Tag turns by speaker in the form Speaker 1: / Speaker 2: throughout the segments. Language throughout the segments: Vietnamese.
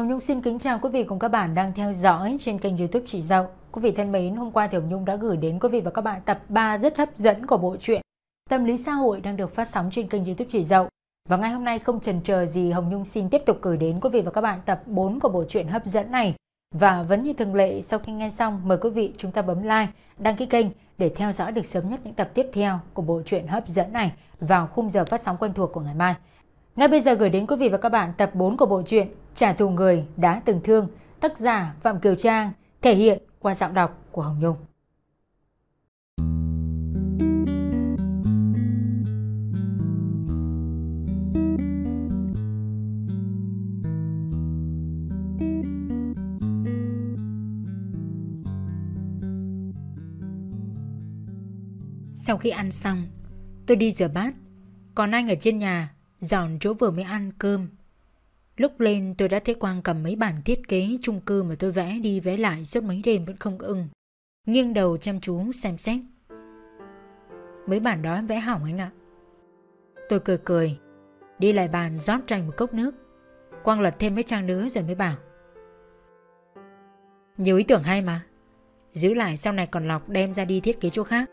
Speaker 1: Hồng Nhung xin kính chào quý vị cùng các bạn đang theo dõi trên kênh youtube Chị Dậu. Quý vị thân mến, hôm qua thì Hồng Nhung đã gửi đến quý vị và các bạn tập 3 rất hấp dẫn của bộ truyện Tâm lý xã hội đang được phát sóng trên kênh youtube Chị Dậu. Và ngày hôm nay không chần chờ gì, Hồng Nhung xin tiếp tục gửi đến quý vị và các bạn tập 4 của bộ truyện hấp dẫn này. Và vẫn như thường lệ, sau khi nghe xong, mời quý vị chúng ta bấm like, đăng ký kênh để theo dõi được sớm nhất những tập tiếp theo của bộ truyện hấp dẫn này vào khung giờ phát sóng quen thuộc của ngày mai. Ngay bây giờ gửi đến quý vị và các bạn tập 4 của bộ truyện Trả thù người đã từng thương, tác giả Phạm Kiều Trang thể hiện qua giọng đọc của Hồng Nhung. Sau khi ăn xong, tôi đi rửa bát, còn anh ở trên nhà dọn chỗ vừa mới ăn cơm Lúc lên tôi đã thấy Quang cầm mấy bản thiết kế chung cư mà tôi vẽ đi vẽ lại suốt mấy đêm vẫn không ưng. Nghiêng đầu chăm chú xem xét. Mấy bản đó em vẽ hỏng anh ạ. Tôi cười cười, đi lại bàn rót cho một cốc nước. Quang lật thêm mấy trang nữa rồi mới bảo. Nhiều ý tưởng hay mà. Giữ lại sau này còn lọc đem ra đi thiết kế chỗ khác.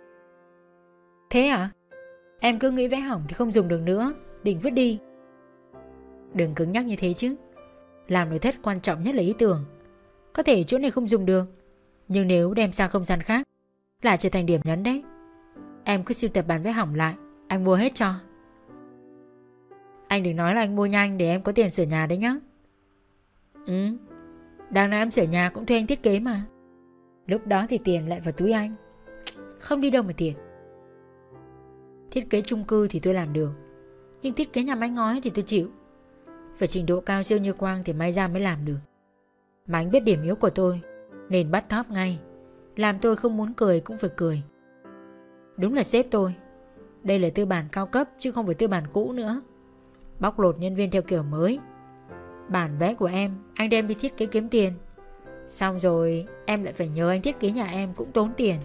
Speaker 1: Thế à? Em cứ nghĩ vẽ hỏng thì không dùng được nữa, định vứt đi. Đừng cứng nhắc như thế chứ Làm nội thất quan trọng nhất là ý tưởng Có thể chỗ này không dùng được Nhưng nếu đem sang không gian khác Lại trở thành điểm nhấn đấy Em cứ siêu tập bản vẽ hỏng lại Anh mua hết cho Anh đừng nói là anh mua nhanh để em có tiền sửa nhà đấy nhá Ừ Đang nói em sửa nhà cũng thuê anh thiết kế mà Lúc đó thì tiền lại vào túi anh Không đi đâu mà tiền Thiết kế chung cư thì tôi làm được Nhưng thiết kế nhà mái ngói thì tôi chịu phải trình độ cao siêu như Quang thì may ra mới làm được Mà anh biết điểm yếu của tôi Nên bắt thóp ngay Làm tôi không muốn cười cũng phải cười Đúng là sếp tôi Đây là tư bản cao cấp chứ không phải tư bản cũ nữa Bóc lột nhân viên theo kiểu mới Bản vẽ của em Anh đem đi thiết kế kiếm tiền Xong rồi em lại phải nhờ anh thiết kế nhà em cũng tốn tiền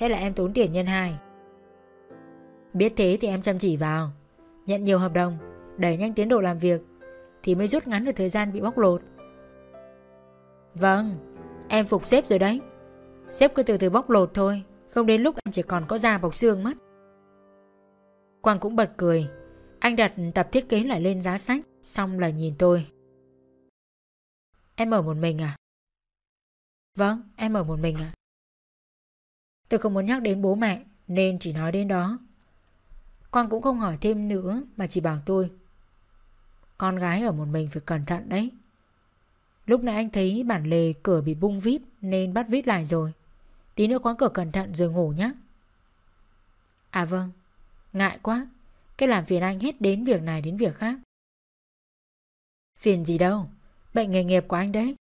Speaker 1: Thế là em tốn tiền nhân hai Biết thế thì em chăm chỉ vào Nhận nhiều hợp đồng Đẩy nhanh tiến độ làm việc thì mới rút ngắn được thời gian bị bóc lột Vâng Em phục sếp rồi đấy Sếp cứ từ từ bóc lột thôi Không đến lúc em chỉ còn có da bọc xương mất Quang cũng bật cười Anh đặt tập thiết kế lại lên giá sách Xong là nhìn tôi Em ở một mình à? Vâng, em ở một mình à? Tôi không muốn nhắc đến bố mẹ Nên chỉ nói đến đó Quang cũng không hỏi thêm nữa Mà chỉ bảo tôi con gái ở một mình phải cẩn thận đấy Lúc nãy anh thấy bản lề cửa bị bung vít Nên bắt vít lại rồi Tí nữa quán cửa cẩn thận rồi ngủ nhé À vâng Ngại quá Cái làm phiền anh hết đến việc này đến việc khác Phiền gì đâu Bệnh nghề nghiệp của anh đấy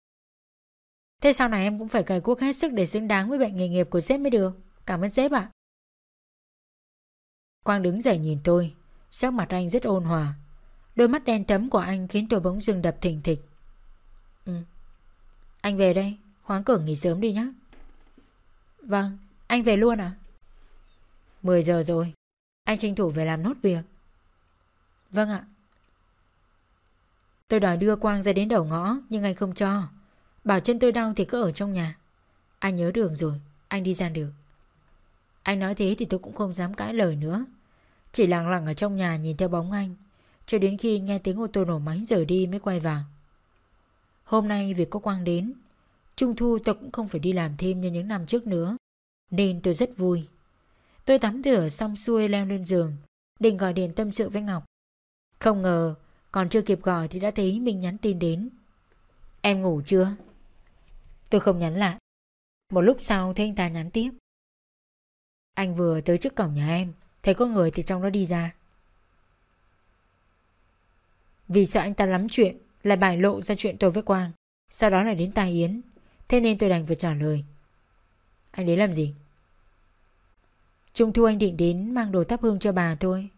Speaker 1: Thế sau này em cũng phải cày cuốc hết sức Để xứng đáng với bệnh nghề nghiệp của sếp mới được Cảm ơn sếp ạ Quang đứng dậy nhìn tôi Sắc mặt anh rất ôn hòa Đôi mắt đen thấm của anh khiến tôi bỗng dưng đập thình thịch. Ừ. Anh về đây, khóa cửa nghỉ sớm đi nhé. Vâng, anh về luôn à? 10 giờ rồi, anh tranh thủ về làm nốt việc. Vâng ạ. Tôi đòi đưa Quang ra đến đầu ngõ nhưng anh không cho. Bảo chân tôi đau thì cứ ở trong nhà. Anh nhớ đường rồi, anh đi ra được. Anh nói thế thì tôi cũng không dám cãi lời nữa. Chỉ lặng lặng ở trong nhà nhìn theo bóng anh cho đến khi nghe tiếng ô tô nổ máy rời đi mới quay vào. Hôm nay việc có Quang đến, Trung thu tôi cũng không phải đi làm thêm như những năm trước nữa, nên tôi rất vui. Tôi tắm rửa xong xuôi leo lên giường, định gọi điện tâm sự với Ngọc. Không ngờ, còn chưa kịp gọi thì đã thấy mình nhắn tin đến. Em ngủ chưa? Tôi không nhắn lại. Một lúc sau thấy anh ta nhắn tiếp. Anh vừa tới trước cổng nhà em, thấy có người thì trong đó đi ra. Vì sợ anh ta lắm chuyện Lại bài lộ ra chuyện tôi với Quang Sau đó là đến tai Yến Thế nên tôi đành vừa trả lời Anh đến làm gì? Trung thu anh định đến mang đồ thắp hương cho bà thôi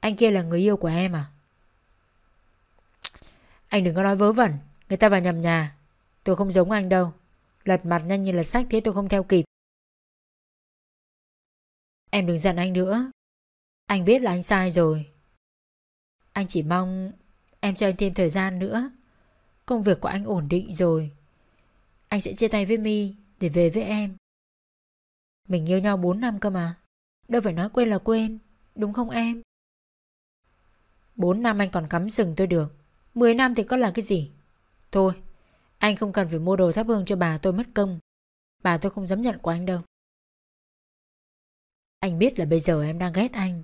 Speaker 1: Anh kia là người yêu của em à? Anh đừng có nói vớ vẩn Người ta vào nhầm nhà Tôi không giống anh đâu Lật mặt nhanh như là sách thế tôi không theo kịp Em đừng giận anh nữa Anh biết là anh sai rồi anh chỉ mong em cho anh thêm thời gian nữa. Công việc của anh ổn định rồi. Anh sẽ chia tay với My để về với em. Mình yêu nhau 4 năm cơ mà. Đâu phải nói quên là quên, đúng không em? 4 năm anh còn cắm sừng tôi được. 10 năm thì có là cái gì? Thôi, anh không cần phải mua đồ thắp hương cho bà tôi mất công. Bà tôi không dám nhận của anh đâu. Anh biết là bây giờ em đang ghét anh,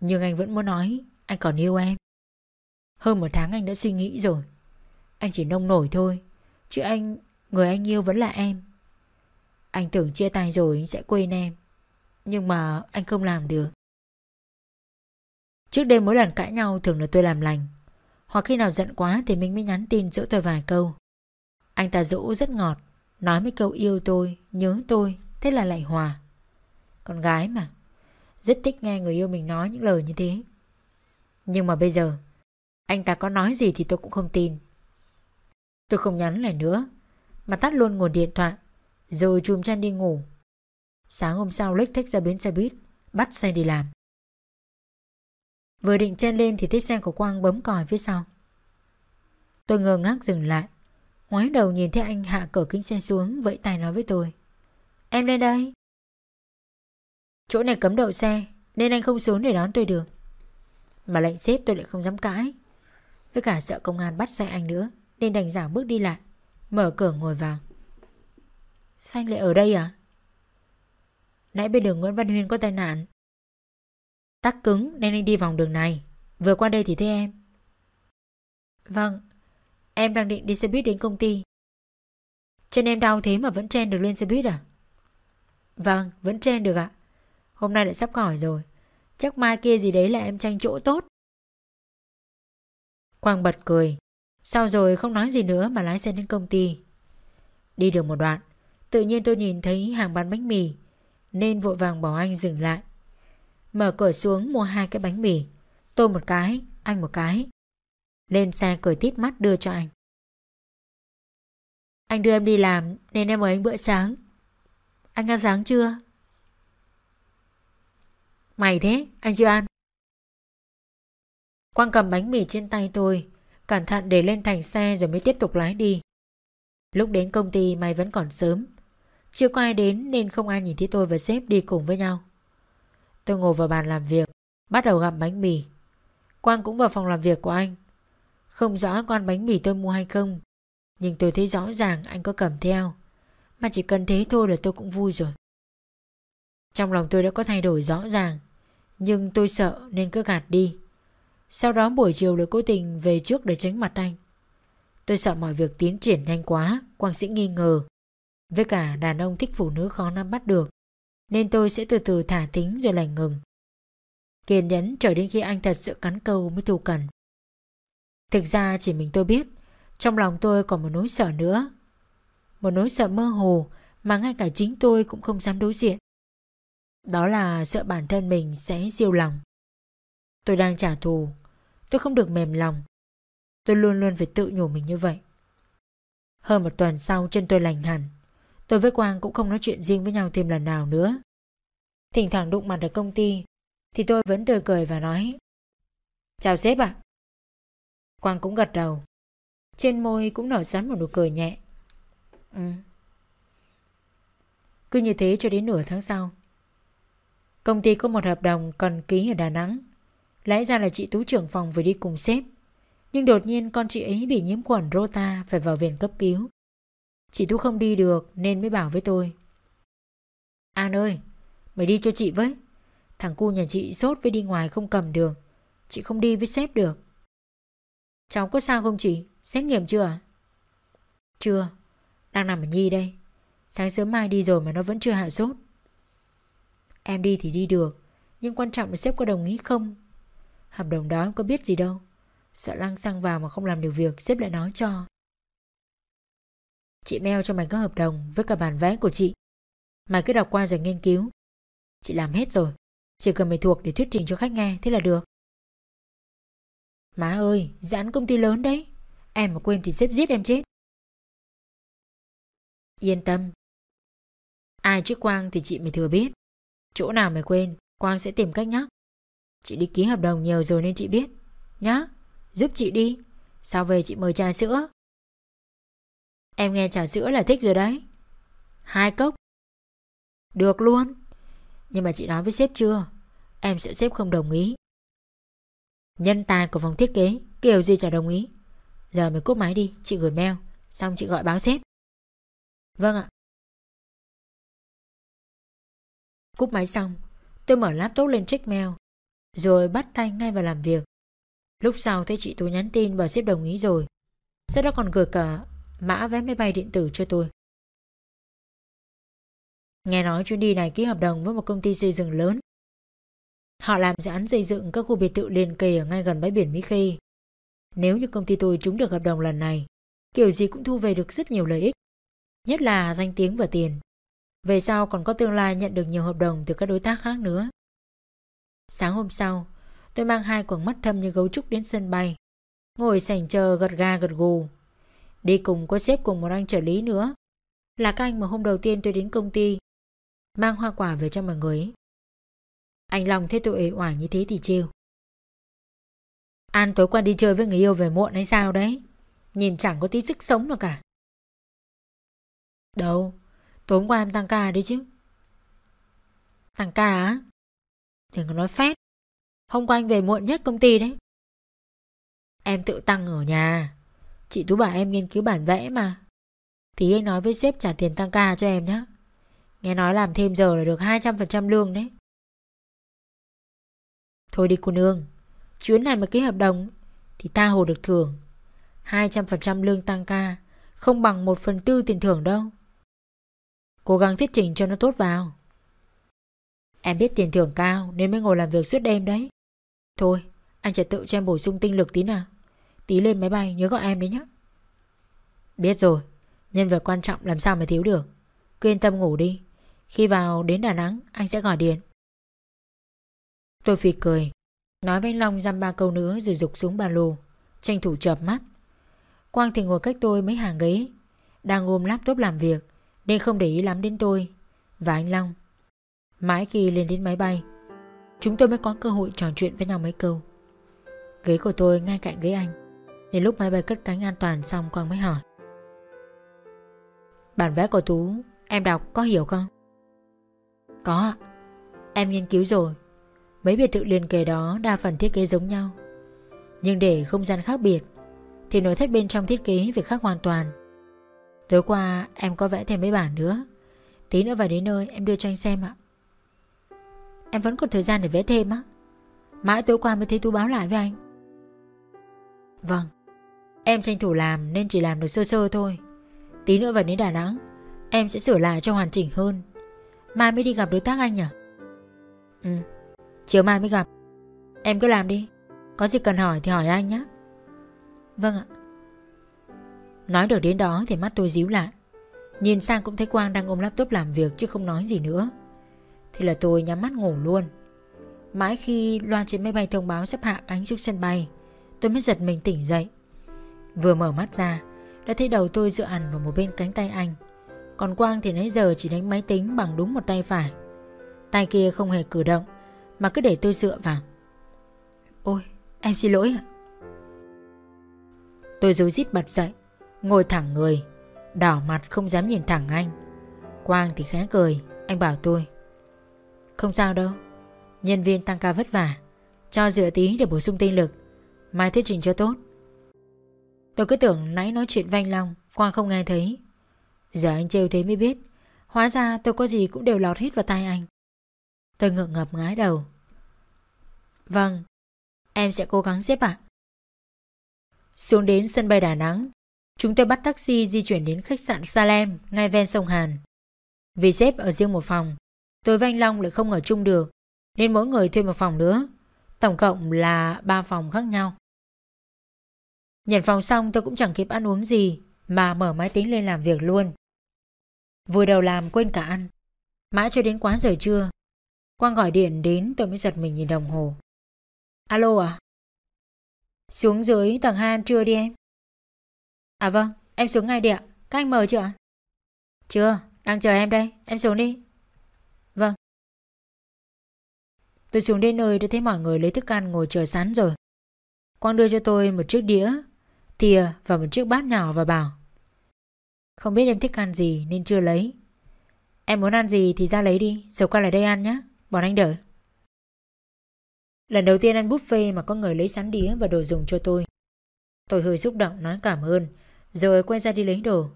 Speaker 1: nhưng anh vẫn muốn nói anh còn yêu em Hơn một tháng anh đã suy nghĩ rồi Anh chỉ nông nổi thôi Chứ anh, người anh yêu vẫn là em Anh tưởng chia tay rồi anh sẽ quên em Nhưng mà anh không làm được Trước đây mỗi lần cãi nhau thường là tôi làm lành Hoặc khi nào giận quá thì mình mới nhắn tin dỗ tôi vài câu Anh ta dỗ rất ngọt Nói mấy câu yêu tôi, nhớ tôi Thế là lại hòa Con gái mà Rất thích nghe người yêu mình nói những lời như thế nhưng mà bây giờ Anh ta có nói gì thì tôi cũng không tin Tôi không nhắn lại nữa Mà tắt luôn nguồn điện thoại Rồi chùm chăn đi ngủ Sáng hôm sau lếch thách ra bến xe buýt Bắt xe đi làm Vừa định chen lên thì thấy xe của Quang bấm còi phía sau Tôi ngơ ngác dừng lại Ngoái đầu nhìn thấy anh hạ cửa kính xe xuống Vẫy tay nói với tôi Em lên đây Chỗ này cấm đậu xe Nên anh không xuống để đón tôi được mà lệnh xếp tôi lại không dám cãi Với cả sợ công an bắt xe anh nữa Nên đành giả bước đi lại Mở cửa ngồi vào Sao anh lại ở đây à? Nãy bên đường Nguyễn Văn Huyên có tai nạn Tắc cứng nên anh đi vòng đường này Vừa qua đây thì thấy em Vâng Em đang định đi xe buýt đến công ty Chân em đau thế mà vẫn chen được lên xe buýt à? Vâng, vẫn chen được ạ Hôm nay lại sắp khỏi rồi Chắc mai kia gì đấy là em tranh chỗ tốt Quang bật cười Sau rồi không nói gì nữa mà lái xe đến công ty Đi được một đoạn Tự nhiên tôi nhìn thấy hàng bán bánh mì Nên vội vàng bảo anh dừng lại Mở cửa xuống mua hai cái bánh mì Tôi một cái, anh một cái Lên xe cười tít mắt đưa cho anh Anh đưa em đi làm Nên em mời anh bữa sáng Anh ăn sáng chưa? Mày thế, anh chưa ăn. Quang cầm bánh mì trên tay tôi, cẩn thận để lên thành xe rồi mới tiếp tục lái đi. Lúc đến công ty mày vẫn còn sớm. Chưa có ai đến nên không ai nhìn thấy tôi và sếp đi cùng với nhau. Tôi ngồi vào bàn làm việc, bắt đầu gặm bánh mì. Quang cũng vào phòng làm việc của anh. Không rõ con bánh mì tôi mua hay không, nhưng tôi thấy rõ ràng anh có cầm theo. Mà chỉ cần thế thôi là tôi cũng vui rồi. Trong lòng tôi đã có thay đổi rõ ràng nhưng tôi sợ nên cứ gạt đi Sau đó buổi chiều lại cố tình về trước để tránh mặt anh Tôi sợ mọi việc tiến triển nhanh quá Quang sĩ nghi ngờ Với cả đàn ông thích phụ nữ khó nắm bắt được Nên tôi sẽ từ từ thả tính rồi lành ngừng Kiên nhẫn chờ đến khi anh thật sự cắn câu mới thu cần Thực ra chỉ mình tôi biết Trong lòng tôi còn một nỗi sợ nữa Một nỗi sợ mơ hồ Mà ngay cả chính tôi cũng không dám đối diện đó là sợ bản thân mình sẽ siêu lòng Tôi đang trả thù Tôi không được mềm lòng Tôi luôn luôn phải tự nhủ mình như vậy Hơn một tuần sau chân tôi lành hẳn Tôi với Quang cũng không nói chuyện riêng với nhau thêm lần nào nữa Thỉnh thoảng đụng mặt ở công ty Thì tôi vẫn tươi cười và nói Chào sếp ạ à. Quang cũng gật đầu Trên môi cũng nở sẵn một nụ cười nhẹ Ừ cứ như thế cho đến nửa tháng sau Công ty có một hợp đồng cần ký ở Đà Nẵng. Lẽ ra là chị Tú trưởng phòng vừa đi cùng sếp. Nhưng đột nhiên con chị ấy bị nhiễm khuẩn rota phải vào viện cấp cứu. Chị Tú không đi được nên mới bảo với tôi. An ơi, mày đi cho chị với. Thằng cu nhà chị sốt với đi ngoài không cầm được. Chị không đi với sếp được. Cháu có sao không chị? Xét nghiệm chưa à? Chưa. Đang nằm ở Nhi đây. Sáng sớm mai đi rồi mà nó vẫn chưa hạ sốt. Em đi thì đi được Nhưng quan trọng là sếp có đồng ý không Hợp đồng đó em có biết gì đâu Sợ lăng xăng vào mà không làm được việc Sếp lại nói cho Chị mail cho mày các hợp đồng Với cả bản vẽ của chị Mày cứ đọc qua rồi nghiên cứu Chị làm hết rồi Chỉ cần mày thuộc để thuyết trình cho khách nghe Thế là được Má ơi giãn công ty lớn đấy Em mà quên thì sếp giết em chết Yên tâm Ai chứ Quang thì chị mày thừa biết Chỗ nào mày quên Quang sẽ tìm cách nhá Chị đi ký hợp đồng nhiều rồi nên chị biết Nhá Giúp chị đi Sao về chị mời trà sữa Em nghe trà sữa là thích rồi đấy Hai cốc Được luôn Nhưng mà chị nói với sếp chưa Em sợ sếp không đồng ý Nhân tài của phòng thiết kế Kiểu gì chả đồng ý Giờ mày cúp máy đi Chị gửi mail Xong chị gọi báo sếp Vâng ạ Cúp máy xong, tôi mở laptop lên check mail, rồi bắt tay ngay vào làm việc. Lúc sau thấy chị tôi nhắn tin và xếp đồng ý rồi. Sau đó còn gửi cả mã vé máy bay điện tử cho tôi. Nghe nói chuyến đi này ký hợp đồng với một công ty xây dựng lớn. Họ làm dự án xây dựng các khu biệt thự liền kề ở ngay gần bãi biển Mỹ Khê. Nếu như công ty tôi trúng được hợp đồng lần này, kiểu gì cũng thu về được rất nhiều lợi ích, nhất là danh tiếng và tiền. Về sau còn có tương lai nhận được nhiều hợp đồng từ các đối tác khác nữa. Sáng hôm sau, tôi mang hai quầng mắt thâm như gấu trúc đến sân bay. Ngồi sảnh chờ gật ga gật gù. Đi cùng có sếp cùng một anh trợ lý nữa. Là các anh mà hôm đầu tiên tôi đến công ty. Mang hoa quả về cho mọi người ấy. Anh Long thấy tôi ế oải như thế thì chiêu. An tối qua đi chơi với người yêu về muộn hay sao đấy? Nhìn chẳng có tí sức sống nào cả. Đâu, Tối hôm qua em tăng ca đấy chứ Tăng ca á Đừng có nói phét Hôm qua anh về muộn nhất công ty đấy Em tự tăng ở nhà Chị Tú bảo em nghiên cứu bản vẽ mà Tí anh nói với sếp trả tiền tăng ca cho em nhé Nghe nói làm thêm giờ là được 200% lương đấy Thôi đi cô nương Chuyến này mà ký hợp đồng Thì ta hồ được thưởng 200% lương tăng ca Không bằng 1 phần tư tiền thưởng đâu Cố gắng thuyết trình cho nó tốt vào Em biết tiền thưởng cao Nên mới ngồi làm việc suốt đêm đấy Thôi anh trật tự cho em bổ sung tinh lực tí nào Tí lên máy bay nhớ gọi em đấy nhé Biết rồi Nhân vật quan trọng làm sao mà thiếu được Cứ yên tâm ngủ đi Khi vào đến Đà Nẵng anh sẽ gọi điện Tôi phì cười Nói với anh Long dăm ba câu nữa rồi dục xuống ba lô Tranh thủ chợp mắt Quang thì ngồi cách tôi mấy hàng ghế Đang ôm laptop làm việc nên không để ý lắm đến tôi Và anh Long Mãi khi lên đến máy bay Chúng tôi mới có cơ hội trò chuyện với nhau mấy câu Ghế của tôi ngay cạnh ghế anh nên lúc máy bay cất cánh an toàn xong Quang mới hỏi Bản vẽ của Tú Em đọc có hiểu không? Có Em nghiên cứu rồi Mấy biệt thự liền kề đó đa phần thiết kế giống nhau Nhưng để không gian khác biệt Thì nội thất bên trong thiết kế phải khác hoàn toàn Tối qua em có vẽ thêm mấy bản nữa Tí nữa vào đến nơi em đưa cho anh xem ạ Em vẫn còn thời gian để vẽ thêm á Mãi tối qua mới thấy tú báo lại với anh Vâng Em tranh thủ làm nên chỉ làm được sơ sơ thôi Tí nữa vào đến Đà Nẵng Em sẽ sửa lại cho hoàn chỉnh hơn Mai mới đi gặp đối tác anh à Ừ Chiều mai mới gặp Em cứ làm đi Có gì cần hỏi thì hỏi anh nhé Vâng ạ Nói được đến đó thì mắt tôi díu lại Nhìn sang cũng thấy Quang đang ôm laptop làm việc chứ không nói gì nữa Thế là tôi nhắm mắt ngủ luôn Mãi khi loa trên máy bay thông báo sắp hạ cánh xuống sân bay Tôi mới giật mình tỉnh dậy Vừa mở mắt ra Đã thấy đầu tôi dựa hẳn vào một bên cánh tay anh Còn Quang thì nãy giờ chỉ đánh máy tính bằng đúng một tay phải Tay kia không hề cử động Mà cứ để tôi dựa vào Ôi em xin lỗi ạ Tôi dối rít bật dậy Ngồi thẳng người Đỏ mặt không dám nhìn thẳng anh Quang thì khẽ cười Anh bảo tôi Không sao đâu Nhân viên tăng ca vất vả Cho dựa tí để bổ sung tinh lực Mai thuyết trình cho tốt Tôi cứ tưởng nãy nói chuyện vanh long, Quang không nghe thấy Giờ anh trêu thế mới biết Hóa ra tôi có gì cũng đều lọt hết vào tai anh Tôi ngượng ngập ngái đầu Vâng Em sẽ cố gắng xếp ạ Xuống đến sân bay Đà Nẵng Chúng tôi bắt taxi di chuyển đến khách sạn Salem ngay ven sông Hàn. Vì xếp ở riêng một phòng, tôi và anh Long lại không ở chung được, nên mỗi người thuê một phòng nữa. Tổng cộng là ba phòng khác nhau. Nhận phòng xong tôi cũng chẳng kịp ăn uống gì mà mở máy tính lên làm việc luôn. Vừa đầu làm quên cả ăn, mãi cho đến quá giờ trưa. Quang gọi điện đến tôi mới giật mình nhìn đồng hồ. Alo à? Xuống dưới tầng 2 ăn trưa đi em. À vâng, em xuống ngay đi ạ. Các anh mời chưa ạ? Chưa, đang chờ em đây. Em xuống đi. Vâng. Tôi xuống đến nơi đã thấy mọi người lấy thức ăn ngồi chờ sẵn rồi. Quang đưa cho tôi một chiếc đĩa, thìa và một chiếc bát nhỏ và bảo. Không biết em thích ăn gì nên chưa lấy. Em muốn ăn gì thì ra lấy đi, rồi qua lại đây ăn nhé. Bọn anh đợi. Lần đầu tiên ăn buffet mà có người lấy sẵn đĩa và đồ dùng cho tôi. Tôi hơi xúc động nói cảm ơn rồi quay ra đi lấy đồ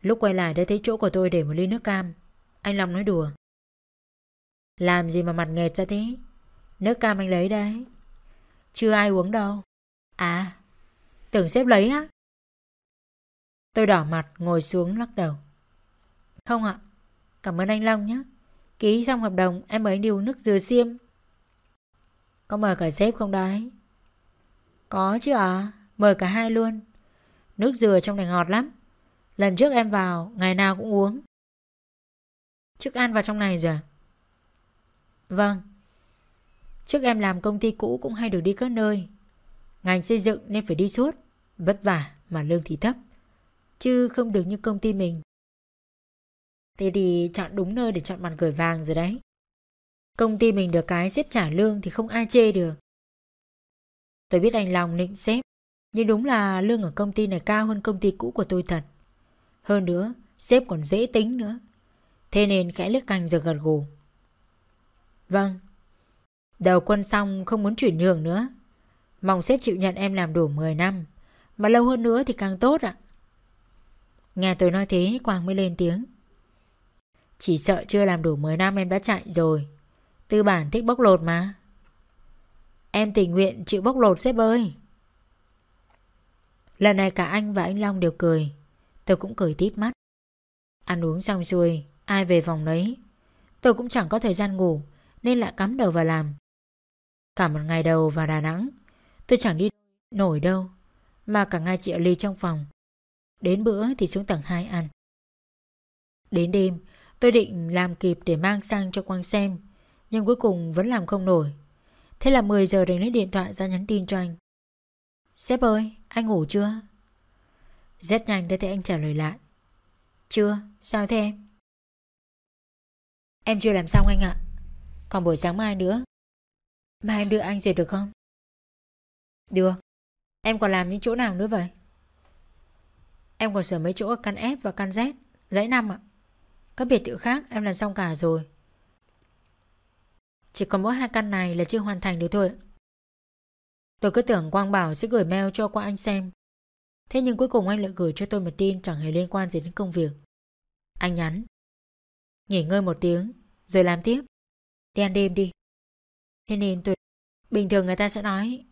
Speaker 1: Lúc quay lại đã thấy chỗ của tôi để một ly nước cam Anh Long nói đùa Làm gì mà mặt nghẹt ra thế Nước cam anh lấy đấy Chưa ai uống đâu À Tưởng sếp lấy á Tôi đỏ mặt ngồi xuống lắc đầu Không ạ Cảm ơn anh Long nhé Ký xong hợp đồng em mới anh đi uống nước dừa xiêm Có mời cả sếp không đấy Có chứ ạ Mời cả hai luôn Nước dừa trong này ngọt lắm Lần trước em vào ngày nào cũng uống Trước ăn vào trong này rồi Vâng Trước em làm công ty cũ cũng hay được đi các nơi Ngành xây dựng nên phải đi suốt Vất vả mà lương thì thấp Chứ không được như công ty mình Thế thì chọn đúng nơi để chọn bàn gửi vàng rồi đấy Công ty mình được cái xếp trả lương thì không ai chê được Tôi biết anh lòng định xếp nhưng đúng là lương ở công ty này cao hơn công ty cũ của tôi thật Hơn nữa Sếp còn dễ tính nữa Thế nên khẽ liếc canh rồi gật gù Vâng Đầu quân xong không muốn chuyển nhường nữa Mong sếp chịu nhận em làm đủ 10 năm Mà lâu hơn nữa thì càng tốt ạ Nghe tôi nói thế Quang mới lên tiếng Chỉ sợ chưa làm đủ 10 năm em đã chạy rồi Tư bản thích bóc lột mà Em tình nguyện chịu bóc lột sếp ơi Lần này cả anh và anh Long đều cười Tôi cũng cười tít mắt Ăn uống xong xuôi Ai về phòng lấy Tôi cũng chẳng có thời gian ngủ Nên lại cắm đầu vào làm Cả một ngày đầu vào Đà Nẵng Tôi chẳng đi nổi đâu Mà cả ngày chị Ly trong phòng Đến bữa thì xuống tầng 2 ăn Đến đêm Tôi định làm kịp để mang sang cho Quang xem Nhưng cuối cùng vẫn làm không nổi Thế là 10 giờ đến lấy điện thoại ra nhắn tin cho anh Sếp ơi, anh ngủ chưa? Rất nhanh đã thấy anh trả lời lại Chưa, sao thế em? Em chưa làm xong anh ạ Còn buổi sáng mai nữa Mai em đưa anh về được không? Được Em còn làm những chỗ nào nữa vậy? Em còn sửa mấy chỗ ở căn F và căn Z Dãy năm ạ Các biệt thự khác em làm xong cả rồi Chỉ còn mỗi hai căn này là chưa hoàn thành được thôi ạ Tôi cứ tưởng Quang Bảo sẽ gửi mail cho qua anh xem. Thế nhưng cuối cùng anh lại gửi cho tôi một tin chẳng hề liên quan gì đến công việc. Anh nhắn. Nghỉ ngơi một tiếng, rồi làm tiếp. Đi ăn đêm đi. Thế nên tôi... Bình thường người ta sẽ nói,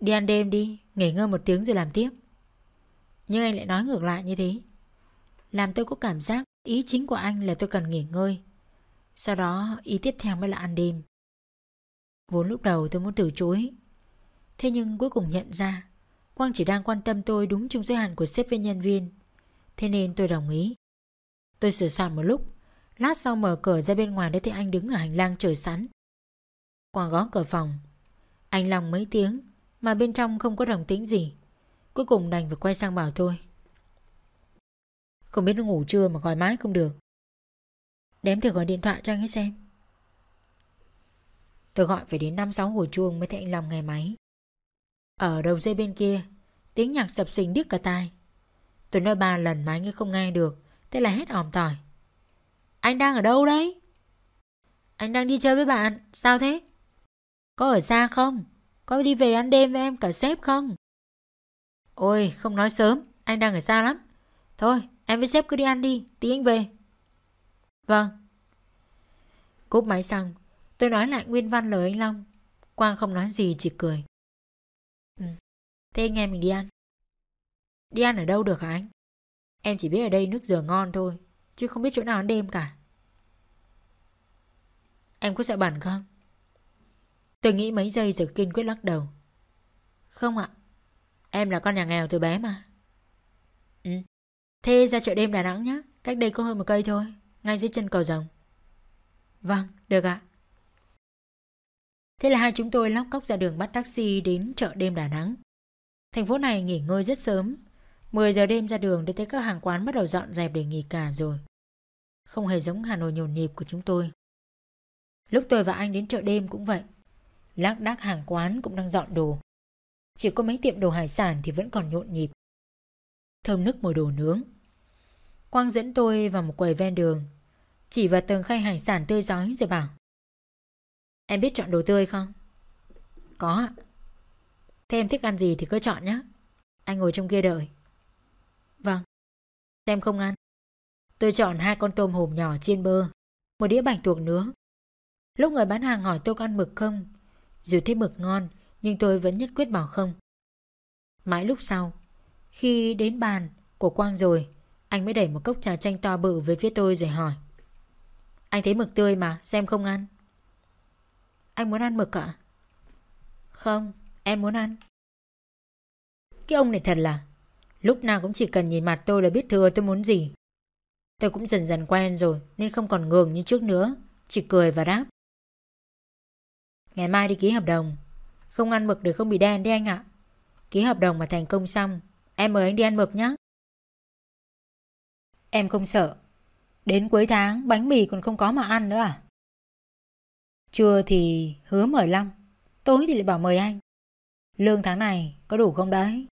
Speaker 1: đi ăn đêm đi, nghỉ ngơi một tiếng rồi làm tiếp. Nhưng anh lại nói ngược lại như thế. Làm tôi có cảm giác ý chính của anh là tôi cần nghỉ ngơi. Sau đó ý tiếp theo mới là ăn đêm. Vốn lúc đầu tôi muốn từ chối Thế nhưng cuối cùng nhận ra Quang chỉ đang quan tâm tôi đúng trong giới hạn của sếp với nhân viên Thế nên tôi đồng ý Tôi sửa soạn một lúc Lát sau mở cửa ra bên ngoài để thấy anh đứng ở hành lang chờ sẵn Quang gõ cửa phòng Anh lòng mấy tiếng Mà bên trong không có đồng tính gì Cuối cùng đành phải quay sang bảo tôi Không biết nó ngủ chưa mà gọi mãi không được Đếm thử gọi điện thoại cho anh ấy xem Tôi gọi phải đến 5-6 hồi chuông mới thấy anh lòng nghe máy ở đầu dây bên kia, tiếng nhạc sập sình điếc cả tai. Tôi nói ba lần mà anh ấy không nghe được, thế là hết òm tỏi. Anh đang ở đâu đấy? Anh đang đi chơi với bạn, sao thế? Có ở xa không? Có đi về ăn đêm với em cả sếp không? Ôi, không nói sớm, anh đang ở xa lắm. Thôi, em với sếp cứ đi ăn đi, tí anh về. Vâng. Cúp máy xong, tôi nói lại nguyên văn lời anh Long. Quang không nói gì chỉ cười. Ừ. Thế anh em mình đi ăn. Đi ăn ở đâu được hả anh? Em chỉ biết ở đây nước dừa ngon thôi, chứ không biết chỗ nào ăn đêm cả. Em có sợ bẩn không? Tôi nghĩ mấy giây rồi kiên quyết lắc đầu. Không ạ, em là con nhà nghèo từ bé mà. Ừ, thế ra chợ đêm Đà Nẵng nhé, cách đây có hơn một cây thôi, ngay dưới chân cầu rồng. Vâng, được ạ. Thế là hai chúng tôi lóc cốc ra đường bắt taxi đến chợ đêm Đà Nẵng. Thành phố này nghỉ ngơi rất sớm. 10 giờ đêm ra đường để thấy các hàng quán bắt đầu dọn dẹp để nghỉ cả rồi. Không hề giống Hà Nội nhộn nhịp của chúng tôi. Lúc tôi và anh đến chợ đêm cũng vậy. Lác đác hàng quán cũng đang dọn đồ. Chỉ có mấy tiệm đồ hải sản thì vẫn còn nhộn nhịp. Thơm nức mùi đồ nướng. Quang dẫn tôi vào một quầy ven đường. Chỉ vào từng khay hải sản tươi giói rồi bảo. Em biết chọn đồ tươi không? Có ạ Thế em thích ăn gì thì cứ chọn nhé Anh ngồi trong kia đợi Vâng Em không ăn Tôi chọn hai con tôm hùm nhỏ chiên bơ Một đĩa bánh tuộc nướng Lúc người bán hàng hỏi tôi có ăn mực không Dù thấy mực ngon Nhưng tôi vẫn nhất quyết bảo không Mãi lúc sau Khi đến bàn của Quang rồi Anh mới đẩy một cốc trà chanh to bự về phía tôi rồi hỏi Anh thấy mực tươi mà Xem không ăn anh muốn ăn mực ạ? À? Không, em muốn ăn. Cái ông này thật là Lúc nào cũng chỉ cần nhìn mặt tôi là biết thừa tôi muốn gì Tôi cũng dần dần quen rồi Nên không còn ngường như trước nữa Chỉ cười và đáp Ngày mai đi ký hợp đồng Không ăn mực để không bị đen đi anh ạ Ký hợp đồng mà thành công xong Em mời anh đi ăn mực nhé Em không sợ Đến cuối tháng bánh mì còn không có mà ăn nữa à Trưa thì hứa mời Long Tối thì lại bảo mời anh Lương tháng này có đủ không đấy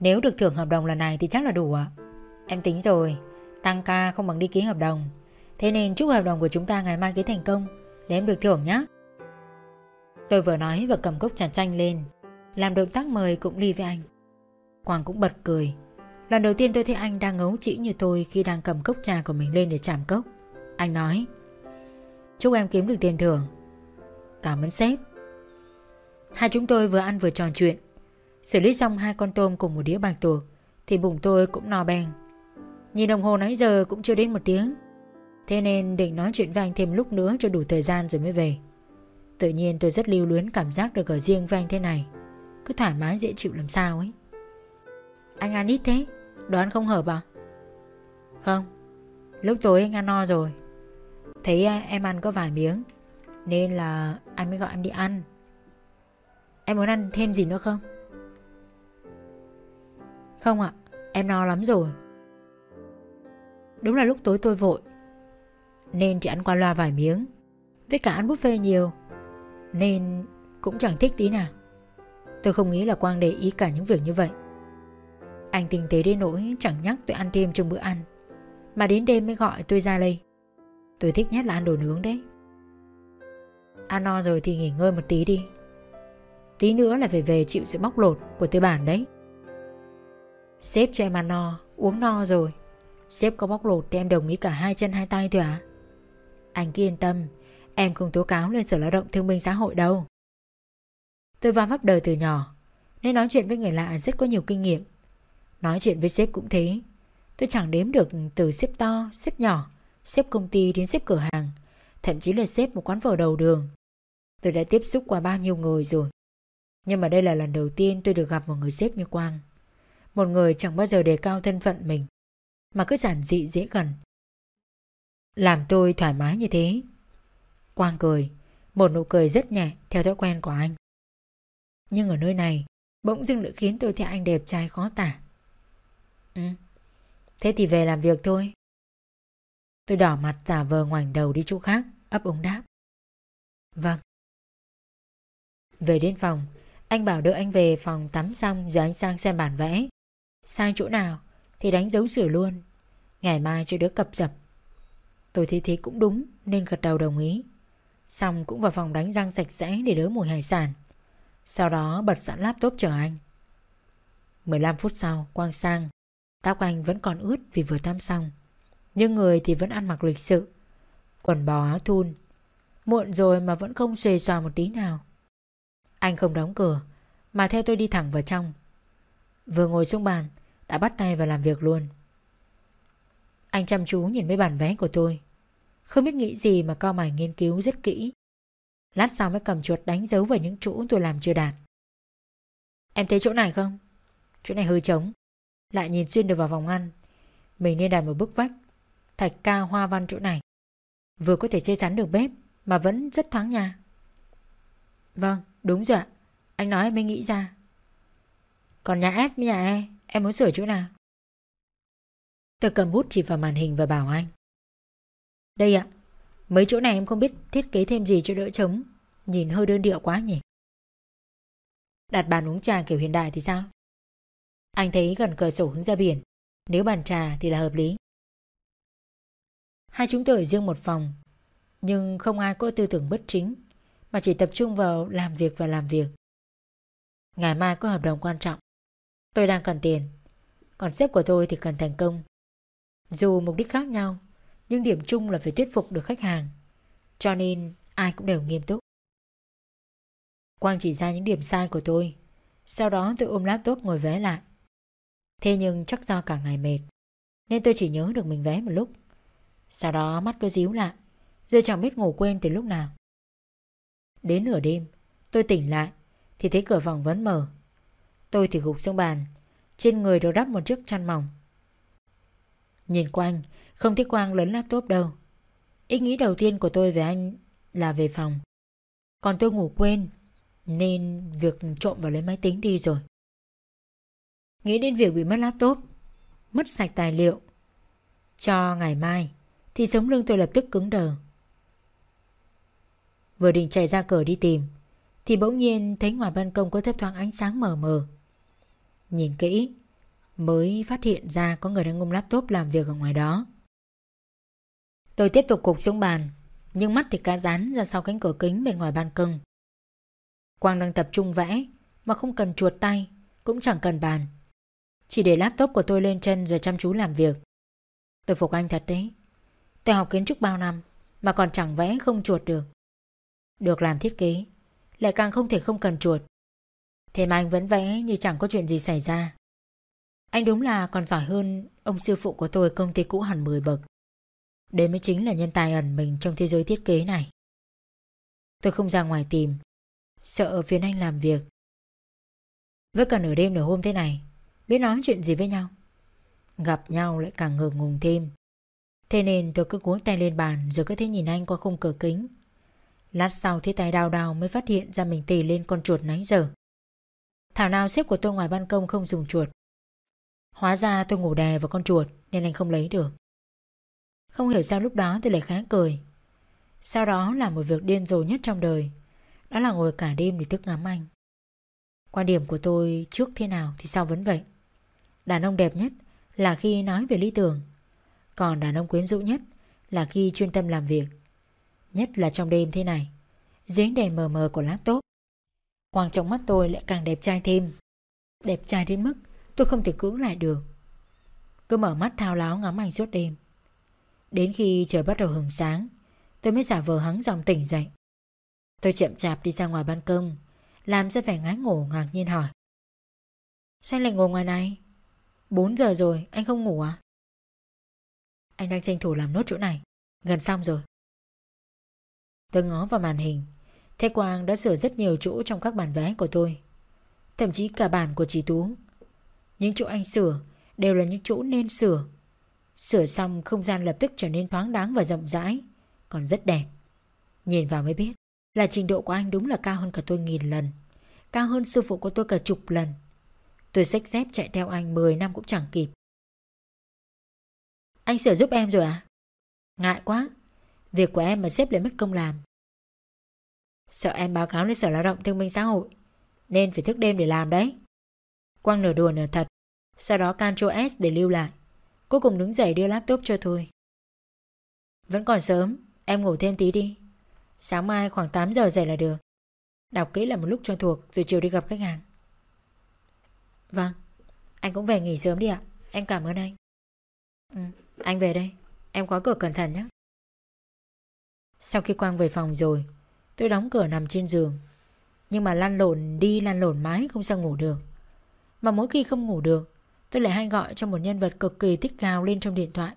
Speaker 1: Nếu được thưởng hợp đồng lần này thì chắc là đủ ạ Em tính rồi Tăng ca không bằng đi ký hợp đồng Thế nên chúc hợp đồng của chúng ta ngày mai ký thành công Để em được thưởng nhé Tôi vừa nói vừa cầm cốc trà chanh lên Làm động tác mời cũng ly với anh Quang cũng bật cười Lần đầu tiên tôi thấy anh đang ngấu chỉ như tôi Khi đang cầm cốc trà của mình lên để chạm cốc Anh nói Chúc em kiếm được tiền thưởng Cảm ơn sếp Hai chúng tôi vừa ăn vừa trò chuyện Xử lý xong hai con tôm cùng một đĩa bạc tuộc Thì bụng tôi cũng no beng Nhìn đồng hồ nãy giờ cũng chưa đến một tiếng Thế nên định nói chuyện với anh thêm lúc nữa cho đủ thời gian rồi mới về Tự nhiên tôi rất lưu luyến cảm giác được ở riêng với anh thế này Cứ thoải mái dễ chịu làm sao ấy Anh ăn ít thế đoán không hợp à Không Lúc tối anh ăn no rồi Thấy à, em ăn có vài miếng Nên là anh mới gọi em đi ăn Em muốn ăn thêm gì nữa không? Không ạ, à, em no lắm rồi Đúng là lúc tối tôi vội Nên chỉ ăn qua loa vài miếng Với cả ăn buffet nhiều Nên cũng chẳng thích tí nào Tôi không nghĩ là Quang để ý cả những việc như vậy Anh tinh tế đến nỗi chẳng nhắc tôi ăn thêm trong bữa ăn Mà đến đêm mới gọi tôi ra đây Tôi thích nhất là ăn đồ nướng đấy Ăn no rồi thì nghỉ ngơi một tí đi Tí nữa là phải về chịu sự bóc lột của tư bản đấy Sếp cho em ăn no Uống no rồi Sếp có bóc lột thì em đồng ý cả hai chân hai tay thôi à Anh cứ yên tâm Em không tố cáo lên sở lao động thương minh xã hội đâu Tôi va vấp đời từ nhỏ Nên nói chuyện với người lạ rất có nhiều kinh nghiệm Nói chuyện với sếp cũng thế Tôi chẳng đếm được từ sếp to, sếp nhỏ xếp công ty đến xếp cửa hàng, thậm chí là xếp một quán phở đầu đường. Tôi đã tiếp xúc qua bao nhiêu người rồi. Nhưng mà đây là lần đầu tiên tôi được gặp một người xếp như Quang. Một người chẳng bao giờ đề cao thân phận mình, mà cứ giản dị dễ gần. Làm tôi thoải mái như thế. Quang cười, một nụ cười rất nhẹ theo thói quen của anh. Nhưng ở nơi này, bỗng dưng lại khiến tôi thấy anh đẹp trai khó tả. Ừ, thế thì về làm việc thôi. Tôi đỏ mặt giả vờ ngoảnh đầu đi chỗ khác, ấp ống đáp. Vâng. Về đến phòng, anh bảo đợi anh về phòng tắm xong rồi anh sang xem bản vẽ. Sai chỗ nào thì đánh dấu sửa luôn. Ngày mai cho đứa cập dập. Tôi thấy thế cũng đúng nên gật đầu đồng ý. Xong cũng vào phòng đánh răng sạch sẽ để đỡ mùi hải sản. Sau đó bật sẵn laptop chờ anh. 15 phút sau, Quang sang. Tóc anh vẫn còn ướt vì vừa tắm xong nhưng người thì vẫn ăn mặc lịch sự, quần bò áo thun. Muộn rồi mà vẫn không xuề xòa một tí nào. Anh không đóng cửa, mà theo tôi đi thẳng vào trong. Vừa ngồi xuống bàn, đã bắt tay vào làm việc luôn. Anh chăm chú nhìn mấy bản vẽ của tôi. Không biết nghĩ gì mà co mày nghiên cứu rất kỹ. Lát sau mới cầm chuột đánh dấu vào những chỗ tôi làm chưa đạt. Em thấy chỗ này không? Chỗ này hơi trống. Lại nhìn xuyên được vào vòng ăn. Mình nên đặt một bức vách thạch ca hoa văn chỗ này. Vừa có thể che chắn được bếp mà vẫn rất thoáng nhà. Vâng, đúng rồi ạ. Anh nói em mới nghĩ ra. Còn nhà F với nhà E, em muốn sửa chỗ nào? Tôi cầm bút chỉ vào màn hình và bảo anh. Đây ạ, mấy chỗ này em không biết thiết kế thêm gì cho đỡ trống. Nhìn hơi đơn điệu quá nhỉ. Đặt bàn uống trà kiểu hiện đại thì sao? Anh thấy gần cửa sổ hướng ra biển, nếu bàn trà thì là hợp lý. Hai chúng tôi ở riêng một phòng Nhưng không ai có tư tưởng bất chính Mà chỉ tập trung vào làm việc và làm việc Ngày mai có hợp đồng quan trọng Tôi đang cần tiền Còn sếp của tôi thì cần thành công Dù mục đích khác nhau Nhưng điểm chung là phải thuyết phục được khách hàng Cho nên ai cũng đều nghiêm túc Quang chỉ ra những điểm sai của tôi Sau đó tôi ôm laptop ngồi vé lại Thế nhưng chắc do cả ngày mệt Nên tôi chỉ nhớ được mình vé một lúc sau đó mắt cứ díu lại Rồi chẳng biết ngủ quên từ lúc nào Đến nửa đêm Tôi tỉnh lại Thì thấy cửa phòng vẫn mở Tôi thì gục xuống bàn Trên người đồ đắp một chiếc chăn mỏng Nhìn quanh Không thấy Quang lớn laptop đâu Ý nghĩ đầu tiên của tôi về anh Là về phòng Còn tôi ngủ quên Nên việc trộm vào lấy máy tính đi rồi Nghĩ đến việc bị mất laptop Mất sạch tài liệu Cho ngày mai thì sống lưng tôi lập tức cứng đờ. Vừa định chạy ra cửa đi tìm thì bỗng nhiên thấy ngoài ban công có thấp thoáng ánh sáng mờ mờ. Nhìn kỹ mới phát hiện ra có người đang ôm laptop làm việc ở ngoài đó. Tôi tiếp tục cục xuống bàn nhưng mắt thì cá rán ra sau cánh cửa kính bên ngoài ban công. Quang đang tập trung vẽ mà không cần chuột tay cũng chẳng cần bàn. Chỉ để laptop của tôi lên chân rồi chăm chú làm việc. Tôi phục anh thật đấy. Tôi học kiến trúc bao năm Mà còn chẳng vẽ không chuột được Được làm thiết kế Lại càng không thể không cần chuột Thế mà anh vẫn vẽ như chẳng có chuyện gì xảy ra Anh đúng là còn giỏi hơn Ông sư phụ của tôi công ty cũ hẳn 10 bậc Đấy mới chính là nhân tài ẩn mình Trong thế giới thiết kế này Tôi không ra ngoài tìm Sợ phiền anh làm việc Với cả nửa đêm nửa hôm thế này Biết nói chuyện gì với nhau Gặp nhau lại càng ngượng ngùng thêm Thế nên tôi cứ cuống tay lên bàn rồi cứ thế nhìn anh qua khung cửa kính. Lát sau thấy tay đào đào mới phát hiện ra mình tì lên con chuột nãy giờ. Thảo nào xếp của tôi ngoài ban công không dùng chuột. Hóa ra tôi ngủ đè vào con chuột nên anh không lấy được. Không hiểu sao lúc đó tôi lại khá cười. Sau đó là một việc điên rồ nhất trong đời. Đó là ngồi cả đêm để thức ngắm anh. Quan điểm của tôi trước thế nào thì sau vẫn vậy. Đàn ông đẹp nhất là khi nói về lý tưởng còn đàn ông quyến rũ nhất là khi chuyên tâm làm việc. Nhất là trong đêm thế này, dưới đèn mờ mờ của laptop. Quang trong mắt tôi lại càng đẹp trai thêm. Đẹp trai đến mức tôi không thể cưỡng lại được. Cứ mở mắt thao láo ngắm anh suốt đêm. Đến khi trời bắt đầu hừng sáng, tôi mới giả vờ hắng dòng tỉnh dậy. Tôi chậm chạp đi ra ngoài ban công, làm ra vẻ ngái ngủ ngạc nhiên hỏi. Sao lại ngồi ngoài này? 4 giờ rồi, anh không ngủ à? Anh đang tranh thủ làm nốt chỗ này Gần xong rồi Tôi ngó vào màn hình Thế Quang đã sửa rất nhiều chỗ trong các bản vẽ của tôi Thậm chí cả bản của chị Tú Những chỗ anh sửa Đều là những chỗ nên sửa Sửa xong không gian lập tức trở nên thoáng đáng và rộng rãi Còn rất đẹp Nhìn vào mới biết Là trình độ của anh đúng là cao hơn cả tôi nghìn lần Cao hơn sư phụ của tôi cả chục lần Tôi xách dép chạy theo anh 10 năm cũng chẳng kịp anh sửa giúp em rồi à? Ngại quá. Việc của em mà xếp lại mất công làm. Sợ em báo cáo lên Sở Lao động Thương minh Xã hội. Nên phải thức đêm để làm đấy. Quang nửa đùa nửa thật. Sau đó can cho S để lưu lại. Cuối cùng đứng dậy đưa laptop cho tôi. Vẫn còn sớm, em ngủ thêm tí đi. Sáng mai khoảng 8 giờ dậy là được. Đọc kỹ là một lúc cho thuộc rồi chiều đi gặp khách hàng. Vâng, anh cũng về nghỉ sớm đi ạ. Em cảm ơn anh. Ừ. Anh về đây Em khóa cửa cẩn thận nhé Sau khi Quang về phòng rồi Tôi đóng cửa nằm trên giường Nhưng mà lăn lộn đi lăn lộn mãi không sao ngủ được Mà mỗi khi không ngủ được Tôi lại hay gọi cho một nhân vật cực kỳ thích gào lên trong điện thoại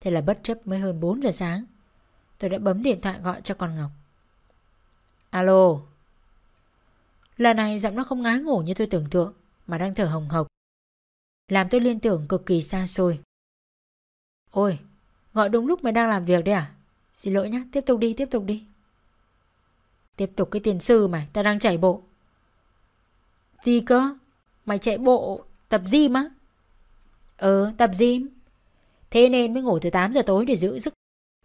Speaker 1: Thế là bất chấp mới hơn 4 giờ sáng Tôi đã bấm điện thoại gọi cho con Ngọc Alo Lần này giọng nó không ngái ngủ như tôi tưởng tượng Mà đang thở hồng hộc Làm tôi liên tưởng cực kỳ xa xôi Ôi, gọi đúng lúc mày đang làm việc đấy à? Xin lỗi nhá, tiếp tục đi, tiếp tục đi. Tiếp tục cái tiền sư mày, tao đang chạy bộ. Gì cơ? Mày chạy bộ tập gym á? ờ tập gym. Thế nên mới ngủ từ 8 giờ tối để giữ sức,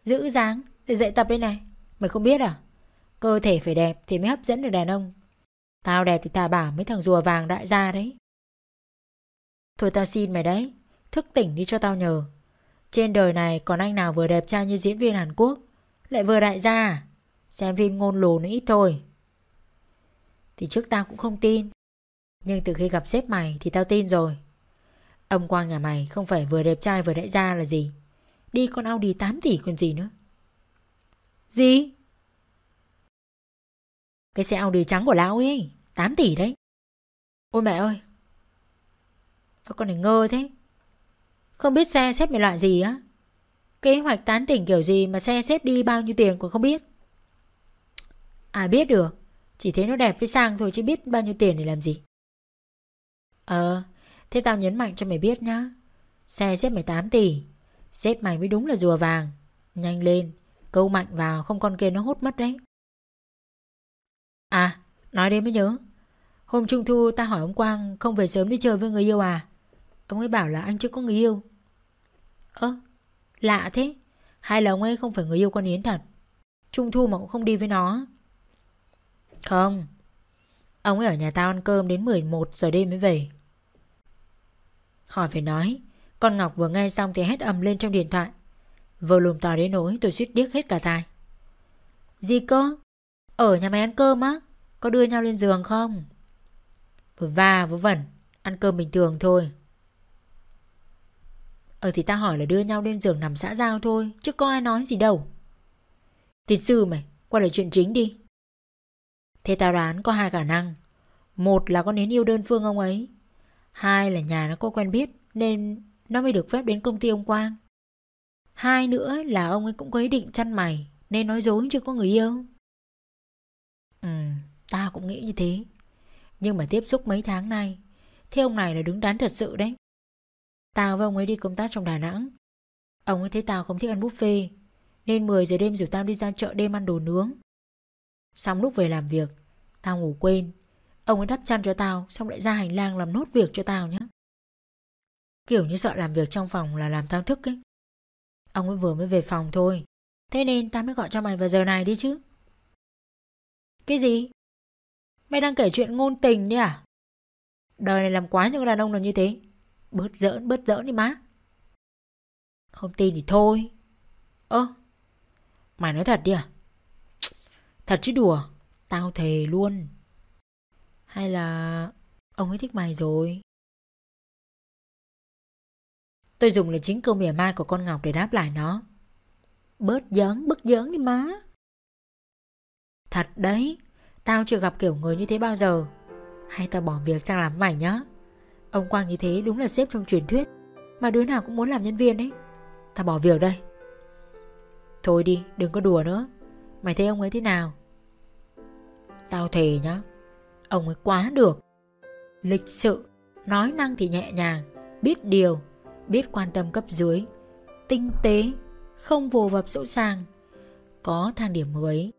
Speaker 1: giữ dáng, để dậy tập đây này. Mày không biết à? Cơ thể phải đẹp thì mới hấp dẫn được đàn ông. Tao đẹp thì tà bảo mấy thằng rùa vàng đại gia đấy. Thôi tao xin mày đấy, thức tỉnh đi cho tao nhờ. Trên đời này còn anh nào vừa đẹp trai như diễn viên Hàn Quốc Lại vừa đại gia à? Xem phim ngôn lồ nữa ít thôi Thì trước tao cũng không tin Nhưng từ khi gặp sếp mày thì tao tin rồi Ông Quang nhà mày không phải vừa đẹp trai vừa đại gia là gì Đi con Audi 8 tỷ còn gì nữa Gì? Cái xe Audi trắng của lão ấy 8 tỷ đấy Ôi mẹ ơi Con này ngơ thế không biết xe xếp mấy loại gì á Kế hoạch tán tỉnh kiểu gì mà xe xếp đi bao nhiêu tiền cũng không biết Ai biết được Chỉ thấy nó đẹp với sang thôi chứ biết bao nhiêu tiền để làm gì Ờ Thế tao nhấn mạnh cho mày biết nhá Xe xếp mày 8 tỷ Xếp mày mới đúng là rùa vàng Nhanh lên Câu mạnh vào không con kia nó hút mất đấy À Nói đến mới nhớ Hôm trung thu ta hỏi ông Quang Không về sớm đi chơi với người yêu à Ông ấy bảo là anh chưa có người yêu Ơ lạ thế Hay là ông ấy không phải người yêu con Yến thật Trung thu mà cũng không đi với nó Không Ông ấy ở nhà tao ăn cơm đến 11 giờ đêm mới về Khỏi phải nói Con Ngọc vừa nghe xong thì hét ầm lên trong điện thoại Vừa lùm tò đến nỗi tôi suýt điếc hết cả tai Gì cơ? Ở nhà mày ăn cơm á? Có đưa nhau lên giường không? Vừa va vừa vẩn Ăn cơm bình thường thôi Ờ thì ta hỏi là đưa nhau lên giường nằm xã giao thôi Chứ có ai nói gì đâu Tiến sư mày Quay lại chuyện chính đi Thế ta đoán có hai khả năng Một là con nến yêu đơn phương ông ấy Hai là nhà nó có quen biết Nên nó mới được phép đến công ty ông Quang Hai nữa là ông ấy cũng có ý định chăn mày Nên nói dối chứ có người yêu Ừ Ta cũng nghĩ như thế Nhưng mà tiếp xúc mấy tháng nay Thế ông này là đứng đắn thật sự đấy Tao với ông ấy đi công tác trong Đà Nẵng Ông ấy thấy tao không thích ăn buffet Nên 10 giờ đêm rủ tao đi ra chợ đêm ăn đồ nướng Xong lúc về làm việc Tao ngủ quên Ông ấy đắp chăn cho tao Xong lại ra hành lang làm nốt việc cho tao nhé Kiểu như sợ làm việc trong phòng là làm tao thức ấy Ông ấy vừa mới về phòng thôi Thế nên tao mới gọi cho mày vào giờ này đi chứ Cái gì? Mày đang kể chuyện ngôn tình đấy à? Đời này làm quá những đàn ông nào như thế Bớt giỡn, bớt giỡn đi má. Không tin thì thôi. Ơ, mày nói thật đi à? Thật chứ đùa, tao thề luôn. Hay là ông ấy thích mày rồi? Tôi dùng là chính câu mỉa mai của con Ngọc để đáp lại nó. Bớt giỡn, bớt giỡn đi má. Thật đấy, tao chưa gặp kiểu người như thế bao giờ. Hay tao bỏ việc sang làm mày nhá. Ông Quang như thế đúng là xếp trong truyền thuyết Mà đứa nào cũng muốn làm nhân viên ấy Tao bỏ việc đây Thôi đi đừng có đùa nữa Mày thấy ông ấy thế nào Tao thề nhá Ông ấy quá được Lịch sự Nói năng thì nhẹ nhàng Biết điều Biết quan tâm cấp dưới Tinh tế Không vồ vập sỗ sàng Có thang điểm mới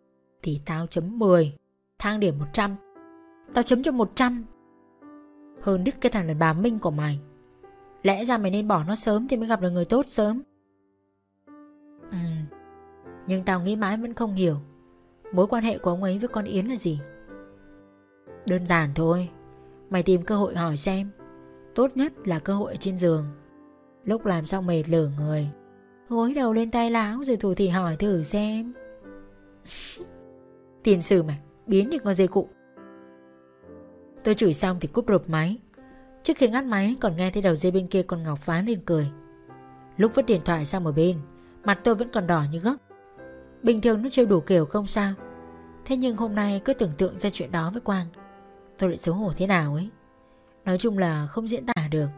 Speaker 1: Thì tao chấm 10 Thang điểm 100 Tao chấm cho 100 hơn đứt cái thằng đàn bà Minh của mày Lẽ ra mày nên bỏ nó sớm Thì mới gặp được người tốt sớm Ừ Nhưng tao nghĩ mãi vẫn không hiểu Mối quan hệ của ông ấy với con Yến là gì Đơn giản thôi Mày tìm cơ hội hỏi xem Tốt nhất là cơ hội trên giường Lúc làm xong mệt lửa người Gối đầu lên tay láo rồi thủ thì hỏi thử xem Tiền sử mà Biến thì con dây cụ Tôi chửi xong thì cúp rụp máy Trước khi ngắt máy còn nghe thấy đầu dây bên kia con Ngọc phá lên cười Lúc vứt điện thoại sang một bên Mặt tôi vẫn còn đỏ như gấc Bình thường nó trêu đủ kiểu không sao Thế nhưng hôm nay cứ tưởng tượng ra chuyện đó với Quang Tôi lại xấu hổ thế nào ấy Nói chung là không diễn tả được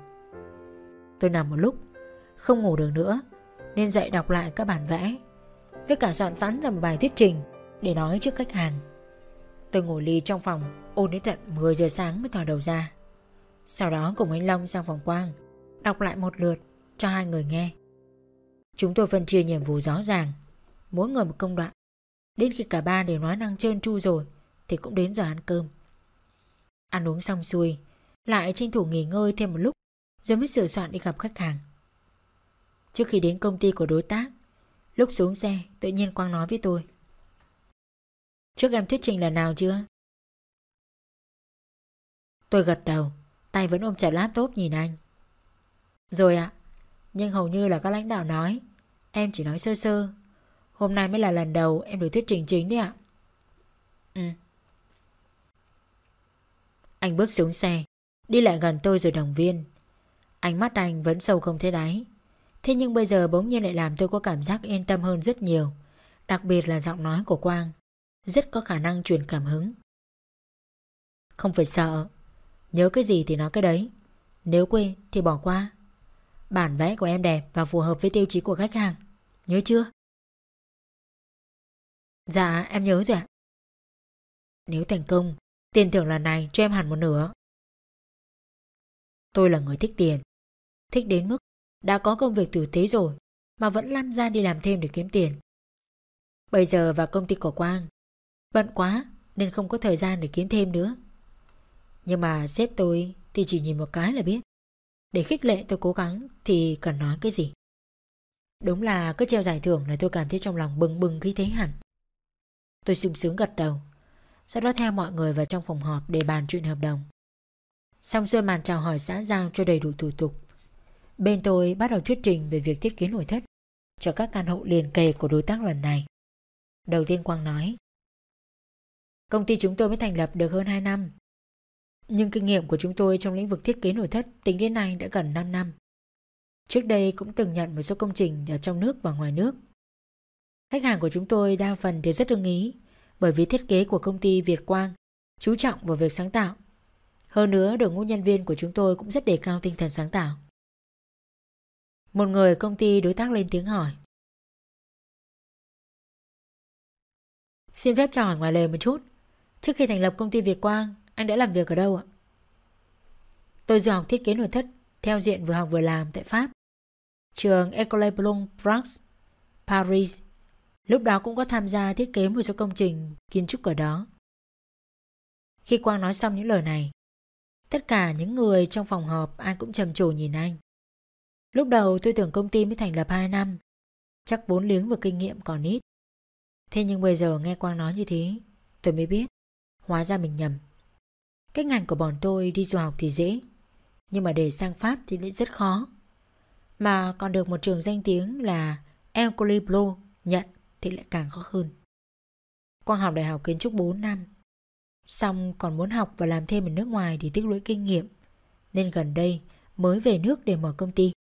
Speaker 1: Tôi nằm một lúc Không ngủ được nữa Nên dậy đọc lại các bản vẽ Với cả soạn sẵn ra một bài thuyết trình Để nói trước khách hàng Tôi ngồi ly trong phòng Ôn đến tận 10 giờ sáng mới thò đầu ra Sau đó cùng anh Long sang phòng quang Đọc lại một lượt cho hai người nghe Chúng tôi phân chia nhiệm vụ rõ ràng Mỗi người một công đoạn Đến khi cả ba đều nói năng trơn tru rồi Thì cũng đến giờ ăn cơm Ăn uống xong xuôi Lại tranh thủ nghỉ ngơi thêm một lúc Rồi mới sửa soạn đi gặp khách hàng Trước khi đến công ty của đối tác Lúc xuống xe tự nhiên Quang nói với tôi Trước em thuyết trình lần nào chưa? Tôi gật đầu, tay vẫn ôm chặt laptop nhìn anh. Rồi ạ, nhưng hầu như là các lãnh đạo nói, em chỉ nói sơ sơ. Hôm nay mới là lần đầu em được thuyết trình chính đấy ạ. Ừ. Anh bước xuống xe, đi lại gần tôi rồi đồng viên. Ánh mắt anh vẫn sâu không thấy đáy. Thế nhưng bây giờ bỗng nhiên lại làm tôi có cảm giác yên tâm hơn rất nhiều, đặc biệt là giọng nói của Quang rất có khả năng truyền cảm hứng. Không phải sợ, nhớ cái gì thì nói cái đấy, nếu quên thì bỏ qua. Bản vẽ của em đẹp và phù hợp với tiêu chí của khách hàng, nhớ chưa? Dạ, em nhớ rồi ạ. Nếu thành công, tiền thưởng lần này cho em hẳn một nửa. Tôi là người thích tiền, thích đến mức đã có công việc tử tế rồi mà vẫn lăn ra đi làm thêm để kiếm tiền. Bây giờ vào công ty của Quang, Bận quá nên không có thời gian để kiếm thêm nữa. Nhưng mà sếp tôi thì chỉ nhìn một cái là biết. Để khích lệ tôi cố gắng thì cần nói cái gì. Đúng là cứ treo giải thưởng là tôi cảm thấy trong lòng bừng bừng khí thế hẳn. Tôi sung sướng gật đầu. Sau đó theo mọi người vào trong phòng họp để bàn chuyện hợp đồng. Xong xuôi màn chào hỏi xã giao cho đầy đủ thủ tục. Bên tôi bắt đầu thuyết trình về việc thiết kế nội thất cho các căn hộ liền kề của đối tác lần này. Đầu tiên Quang nói Công ty chúng tôi mới thành lập được hơn 2 năm. Nhưng kinh nghiệm của chúng tôi trong lĩnh vực thiết kế nội thất tính đến nay đã gần 5 năm. Trước đây cũng từng nhận một số công trình ở trong nước và ngoài nước. Khách hàng của chúng tôi đa phần đều rất ưng ý bởi vì thiết kế của công ty Việt Quang chú trọng vào việc sáng tạo. Hơn nữa đội ngũ nhân viên của chúng tôi cũng rất đề cao tinh thần sáng tạo. Một người công ty đối tác lên tiếng hỏi. Xin phép cho hỏi ngoài lề một chút. Trước khi thành lập công ty Việt Quang, anh đã làm việc ở đâu ạ? Tôi vừa học thiết kế nội thất, theo diện vừa học vừa làm tại Pháp. Trường Ecole Blanc France, Paris. Lúc đó cũng có tham gia thiết kế một số công trình kiến trúc ở đó. Khi Quang nói xong những lời này, tất cả những người trong phòng họp ai cũng trầm trồ nhìn anh. Lúc đầu tôi tưởng công ty mới thành lập 2 năm, chắc vốn liếng và kinh nghiệm còn ít. Thế nhưng bây giờ nghe Quang nói như thế, tôi mới biết Hóa ra mình nhầm Cái ngành của bọn tôi đi du học thì dễ Nhưng mà để sang Pháp thì lại rất khó Mà còn được một trường danh tiếng là Ecole Blue nhận thì lại càng khó hơn Quang học đại học kiến trúc 4 năm Xong còn muốn học và làm thêm ở nước ngoài để tích lũy kinh nghiệm Nên gần đây mới về nước để mở công ty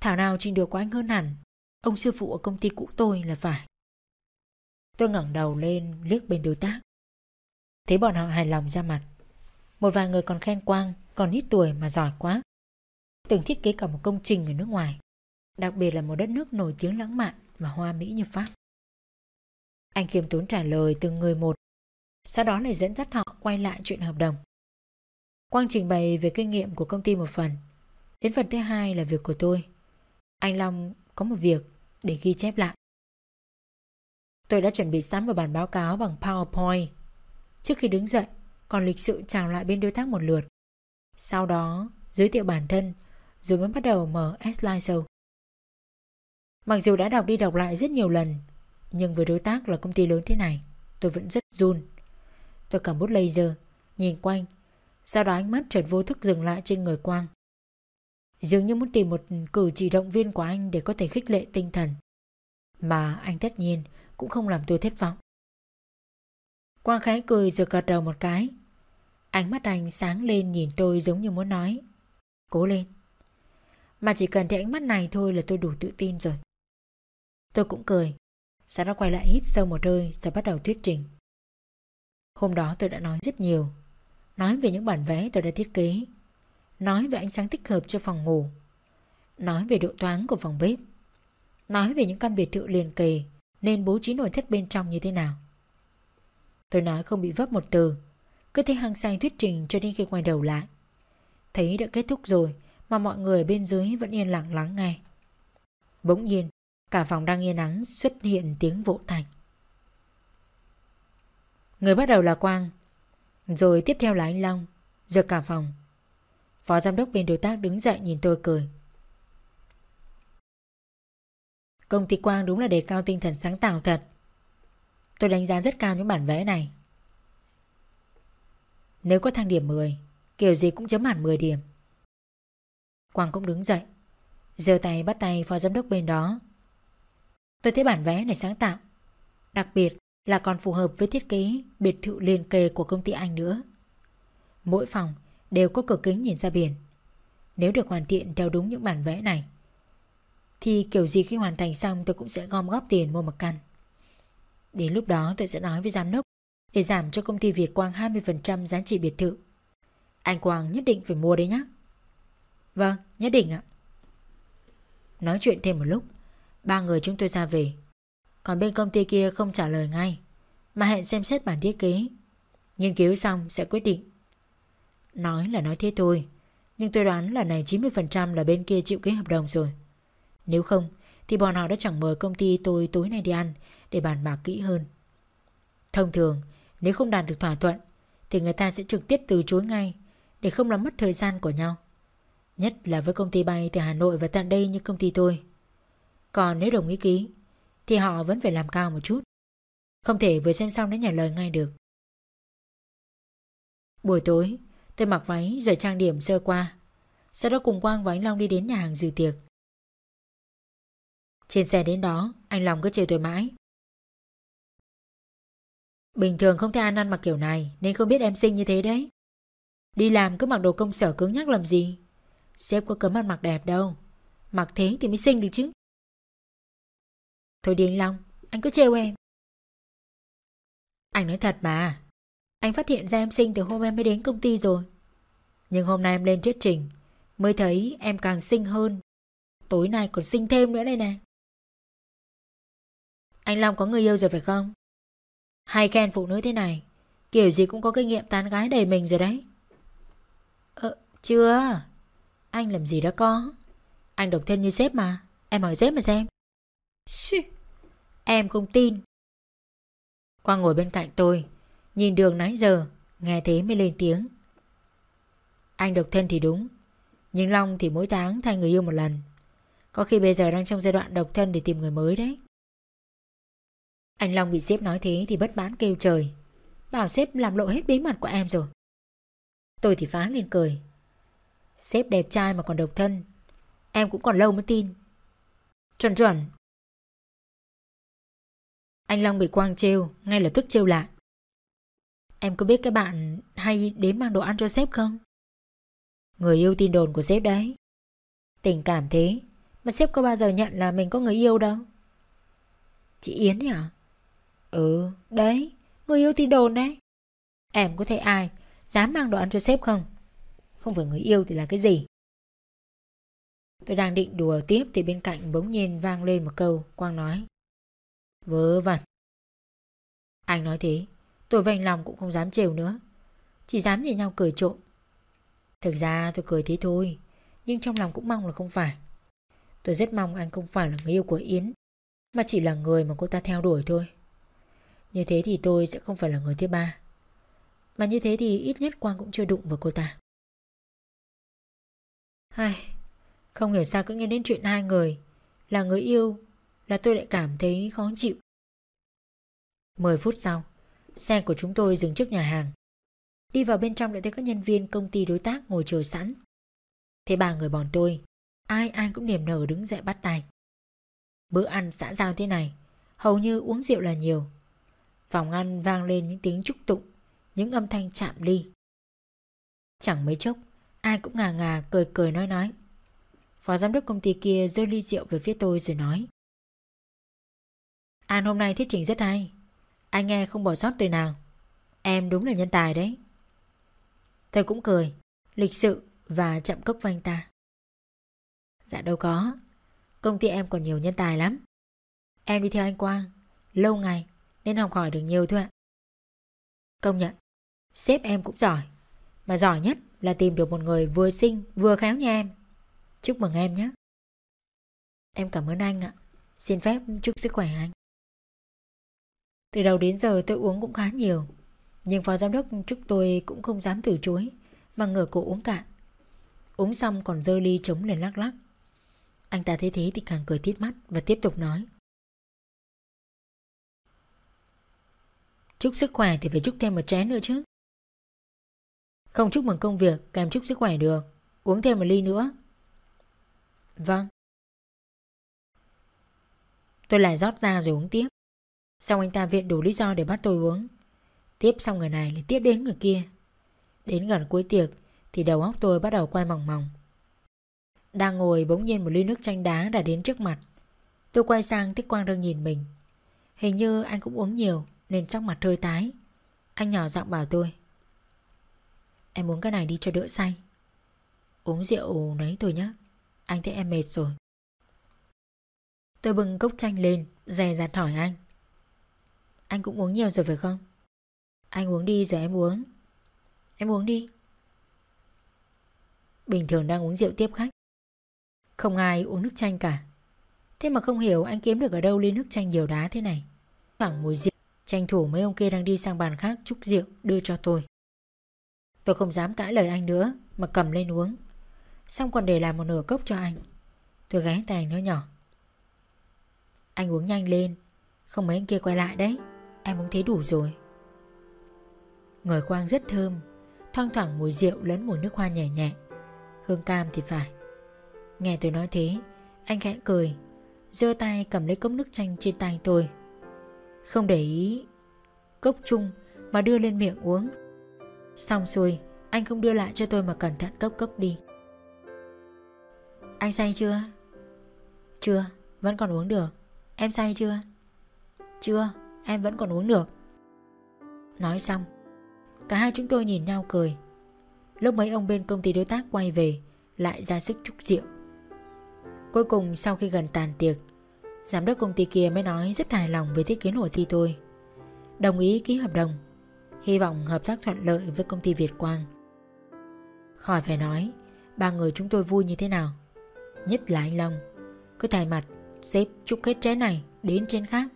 Speaker 1: Thảo nào trình độ của anh hơn hẳn Ông sư phụ ở công ty cũ tôi là phải Tôi ngẩng đầu lên liếc bên đối tác Thấy bọn họ hài lòng ra mặt Một vài người còn khen Quang Còn ít tuổi mà giỏi quá Từng thiết kế cả một công trình ở nước ngoài Đặc biệt là một đất nước nổi tiếng lãng mạn Và hoa mỹ như Pháp Anh khiêm tốn trả lời từng người một Sau đó lại dẫn dắt họ quay lại chuyện hợp đồng Quang trình bày về kinh nghiệm của công ty một phần Đến phần thứ hai là việc của tôi Anh Long có một việc để ghi chép lại Tôi đã chuẩn bị sẵn một bản báo cáo bằng PowerPoint Trước khi đứng dậy, còn lịch sự chào lại bên đối tác một lượt. Sau đó, giới thiệu bản thân, rồi mới bắt đầu mở show Mặc dù đã đọc đi đọc lại rất nhiều lần, nhưng với đối tác là công ty lớn thế này, tôi vẫn rất run. Tôi cầm bút laser, nhìn quanh, sau đó ánh mắt chợt vô thức dừng lại trên người Quang. Dường như muốn tìm một cử chỉ động viên của anh để có thể khích lệ tinh thần. Mà anh tất nhiên cũng không làm tôi thất vọng. Quang Khái cười rồi gật đầu một cái. Ánh mắt anh sáng lên nhìn tôi giống như muốn nói. Cố lên. Mà chỉ cần thấy ánh mắt này thôi là tôi đủ tự tin rồi. Tôi cũng cười. Sau đó quay lại hít sâu một hơi rồi bắt đầu thuyết trình. Hôm đó tôi đã nói rất nhiều. Nói về những bản vẽ tôi đã thiết kế. Nói về ánh sáng thích hợp cho phòng ngủ. Nói về độ toán của phòng bếp. Nói về những căn biệt thự liền kề nên bố trí nội thất bên trong như thế nào. Tôi nói không bị vấp một từ Cứ thế hăng say thuyết trình cho đến khi quay đầu lại Thấy đã kết thúc rồi Mà mọi người bên dưới vẫn yên lặng lắng nghe Bỗng nhiên Cả phòng đang yên ắng xuất hiện tiếng vỗ thành Người bắt đầu là Quang Rồi tiếp theo là anh Long Rồi cả phòng Phó giám đốc bên đối tác đứng dậy nhìn tôi cười Công ty Quang đúng là đề cao tinh thần sáng tạo thật Tôi đánh giá rất cao những bản vẽ này Nếu có thang điểm 10 Kiểu gì cũng chấm hẳn 10 điểm Quang cũng đứng dậy giơ tay bắt tay phó giám đốc bên đó Tôi thấy bản vẽ này sáng tạo Đặc biệt là còn phù hợp với thiết kế biệt thự liền kề của công ty Anh nữa Mỗi phòng đều có cửa kính nhìn ra biển Nếu được hoàn thiện theo đúng những bản vẽ này Thì kiểu gì khi hoàn thành xong tôi cũng sẽ gom góp tiền mua một căn Đến lúc đó tôi sẽ nói với giám đốc để giảm cho công ty Việt Quang 20% giá trị biệt thự. Anh Quang nhất định phải mua đấy nhá. Vâng, nhất định ạ. Nói chuyện thêm một lúc, ba người chúng tôi ra về. Còn bên công ty kia không trả lời ngay, mà hẹn xem xét bản thiết kế. Nghiên cứu xong sẽ quyết định. Nói là nói thế thôi, nhưng tôi đoán là này 90% là bên kia chịu ký hợp đồng rồi. Nếu không, thì bọn họ đã chẳng mời công ty tôi tối nay đi ăn để bàn bạc kỹ hơn. Thông thường, nếu không đạt được thỏa thuận thì người ta sẽ trực tiếp từ chối ngay để không làm mất thời gian của nhau. Nhất là với công ty bay từ Hà Nội và tận đây như công ty tôi. Còn nếu đồng ý ký thì họ vẫn phải làm cao một chút. Không thể vừa xem xong đã trả lời ngay được. Buổi tối, tôi mặc váy rồi trang điểm sơ qua. Sau đó cùng Quang và anh Long đi đến nhà hàng dự tiệc. Trên xe đến đó, anh Long cứ chơi tôi mãi. Bình thường không thấy ăn ăn mặc kiểu này nên không biết em xinh như thế đấy. Đi làm cứ mặc đồ công sở cứng nhắc làm gì. Sếp có cấm ăn mặc đẹp đâu. Mặc thế thì mới xinh được chứ. Thôi đi anh Long, anh cứ trêu em. Anh nói thật mà. Anh phát hiện ra em xinh từ hôm em mới đến công ty rồi. Nhưng hôm nay em lên thuyết trình mới thấy em càng xinh hơn. Tối nay còn xinh thêm nữa đây nè. Anh Long có người yêu rồi phải không? Hay khen phụ nữ thế này Kiểu gì cũng có kinh nghiệm tán gái đầy mình rồi đấy Ờ, chưa Anh làm gì đã có Anh độc thân như sếp mà Em hỏi sếp mà xem Xì, Em không tin Quang ngồi bên cạnh tôi Nhìn đường nãy giờ Nghe thế mới lên tiếng Anh độc thân thì đúng Nhưng Long thì mỗi tháng thay người yêu một lần Có khi bây giờ đang trong giai đoạn độc thân để tìm người mới đấy anh Long bị sếp nói thế thì bất mãn kêu trời Bảo sếp làm lộ hết bí mật của em rồi Tôi thì phá lên cười Sếp đẹp trai mà còn độc thân Em cũng còn lâu mới tin Chuẩn chuẩn Anh Long bị Quang trêu Ngay lập tức trêu lại Em có biết cái bạn hay đến mang đồ ăn cho sếp không? Người yêu tin đồn của sếp đấy Tình cảm thế Mà sếp có bao giờ nhận là mình có người yêu đâu Chị Yến ấy à? Ừ, đấy, người yêu thì đồn đấy. Em có thể ai dám mang đồ ăn cho sếp không? Không phải người yêu thì là cái gì? Tôi đang định đùa tiếp thì bên cạnh bỗng nhiên vang lên một câu Quang nói Vớ vẩn Anh nói thế Tôi vành lòng cũng không dám trêu nữa Chỉ dám nhìn nhau cười trộm Thực ra tôi cười thế thôi Nhưng trong lòng cũng mong là không phải Tôi rất mong anh không phải là người yêu của Yến Mà chỉ là người mà cô ta theo đuổi thôi như thế thì tôi sẽ không phải là người thứ ba Mà như thế thì ít nhất Quang cũng chưa đụng vào cô ta Ai Không hiểu sao cứ nghe đến chuyện hai người Là người yêu Là tôi lại cảm thấy khó chịu mười phút sau Xe của chúng tôi dừng trước nhà hàng Đi vào bên trong lại thấy các nhân viên công ty đối tác ngồi chờ sẵn Thế ba người bọn tôi Ai ai cũng niềm nở đứng dậy bắt tay Bữa ăn xã giao thế này Hầu như uống rượu là nhiều Phòng ăn vang lên những tiếng chúc tụng Những âm thanh chạm ly Chẳng mấy chốc Ai cũng ngà ngà cười cười nói nói Phó giám đốc công ty kia rơi ly rượu về phía tôi rồi nói An hôm nay thuyết trình rất hay Anh nghe không bỏ sót từ nào Em đúng là nhân tài đấy Tôi cũng cười Lịch sự và chậm cốc với anh ta Dạ đâu có Công ty em còn nhiều nhân tài lắm Em đi theo anh Quang Lâu ngày nên học hỏi được nhiều thôi ạ. Công nhận, sếp em cũng giỏi. Mà giỏi nhất là tìm được một người vừa xinh vừa khéo như em. Chúc mừng em nhé. Em cảm ơn anh ạ. Xin phép chúc sức khỏe anh. Từ đầu đến giờ tôi uống cũng khá nhiều. Nhưng phó giám đốc chúc tôi cũng không dám từ chối mà ngửa cổ uống cạn. Uống xong còn dơ ly chống lên lắc lắc. Anh ta thấy thế thì càng cười tít mắt và tiếp tục nói. Chúc sức khỏe thì phải chúc thêm một chén nữa chứ Không chúc mừng công việc Kèm chúc sức khỏe được Uống thêm một ly nữa Vâng Tôi lại rót ra rồi uống tiếp Xong anh ta viện đủ lý do để bắt tôi uống Tiếp xong người này lại tiếp đến người kia Đến gần cuối tiệc Thì đầu óc tôi bắt đầu quay mỏng mỏng Đang ngồi bỗng nhiên một ly nước chanh đá đã đến trước mặt Tôi quay sang thích quang đang nhìn mình Hình như anh cũng uống nhiều nên sắc mặt hơi tái. Anh nhỏ giọng bảo tôi. Em muốn cái này đi cho đỡ say. Uống rượu nấy thôi nhé. Anh thấy em mệt rồi. Tôi bưng cốc chanh lên, dè dặt hỏi anh. Anh cũng uống nhiều rồi phải không? Anh uống đi rồi em uống. Em uống đi. Bình thường đang uống rượu tiếp khách. Không ai uống nước chanh cả. Thế mà không hiểu anh kiếm được ở đâu ly nước chanh nhiều đá thế này. Khoảng mùi rượu. Tranh thủ mấy ông kia đang đi sang bàn khác chúc rượu đưa cho tôi Tôi không dám cãi lời anh nữa Mà cầm lên uống Xong còn để lại một nửa cốc cho anh Tôi ghé tay anh nói nhỏ Anh uống nhanh lên Không mấy anh kia quay lại đấy Em uống thế đủ rồi Người quang rất thơm Thoang thoảng mùi rượu lẫn mùi nước hoa nhẹ nhẹ Hương cam thì phải Nghe tôi nói thế Anh khẽ cười giơ tay cầm lấy cốc nước chanh trên tay tôi không để ý Cốc chung mà đưa lên miệng uống Xong xuôi Anh không đưa lại cho tôi mà cẩn thận cốc cốc đi Anh say chưa? Chưa, vẫn còn uống được Em say chưa? Chưa, em vẫn còn uống được Nói xong Cả hai chúng tôi nhìn nhau cười Lúc mấy ông bên công ty đối tác quay về Lại ra sức chúc rượu Cuối cùng sau khi gần tàn tiệc Giám đốc công ty kia mới nói rất hài lòng với thiết kế hội thi tôi Đồng ý ký hợp đồng Hy vọng hợp tác thuận lợi với công ty Việt Quang Khỏi phải nói Ba người chúng tôi vui như thế nào Nhất là anh Long Cứ thay mặt Xếp chúc hết trái này Đến trên khác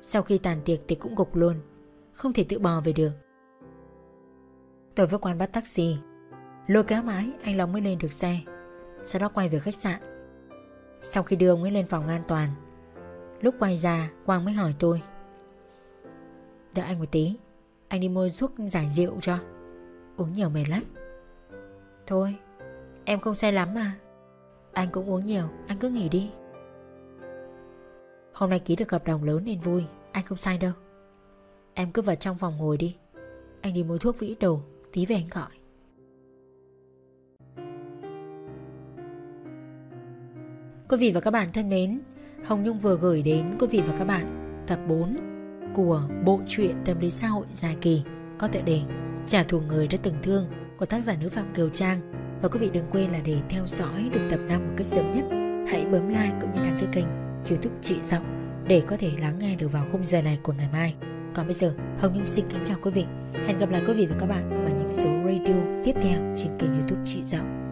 Speaker 1: Sau khi tàn tiệc thì cũng gục luôn Không thể tự bò về được Tôi với quan bắt taxi Lôi kéo mái anh Long mới lên được xe Sau đó quay về khách sạn Sau khi đưa ông ấy lên phòng an toàn Lúc quay ra Quang mới hỏi tôi Đợi anh một tí Anh đi mua thuốc giải rượu cho Uống nhiều mệt lắm Thôi em không say lắm mà Anh cũng uống nhiều Anh cứ nghỉ đi Hôm nay ký được hợp đồng lớn nên vui Anh không sai đâu Em cứ vào trong phòng ngồi đi Anh đi mua thuốc vĩ đồ Tí về anh gọi Quý vị và các bạn thân mến Hồng Nhung vừa gửi đến quý vị và các bạn tập 4 của bộ truyện tâm lý xã hội dài kỳ có tựa đề Trả thù người đã từng thương của tác giả nữ Phạm Kiều Trang và quý vị đừng quên là để theo dõi được tập 5 một cách sớm nhất hãy bấm like cũng như đăng ký kênh youtube chị Dậu để có thể lắng nghe được vào khung giờ này của ngày mai còn bây giờ Hồng Nhung xin kính chào quý vị hẹn gặp lại quý vị và các bạn vào những số radio tiếp theo trên kênh youtube chị Dậu